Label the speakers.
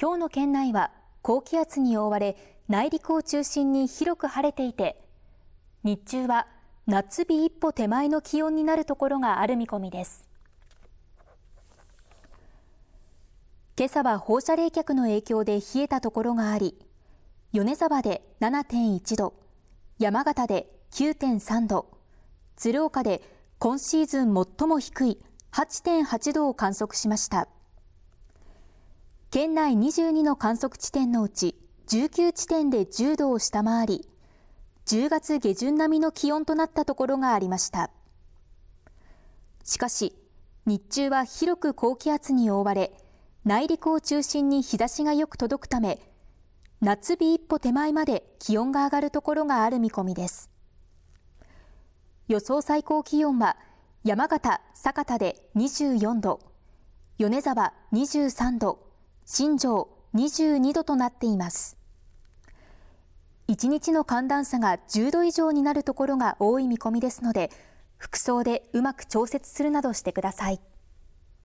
Speaker 1: 今日の県内は高気圧に覆われ内陸を中心に広く晴れていて日中は夏日一歩手前の気温になるところがある見込みです今朝は放射冷却の影響で冷えたところがあり米沢で7.1度山形で9.3度鶴岡で今シーズン最も低い8.8度を観測しました。県内22の観測地点のうち19地点で10度を下回り10月下旬並みの気温となったところがありましたしかし日中は広く高気圧に覆われ内陸を中心に日差しがよく届くため夏日一歩手前まで気温が上がるところがある見込みです予想最高気温は山形、酒田で24度米沢23度新庄22度となっています1日の寒暖差が10度以上になるところが多い見込みですので服装でうまく調節するなどしてください。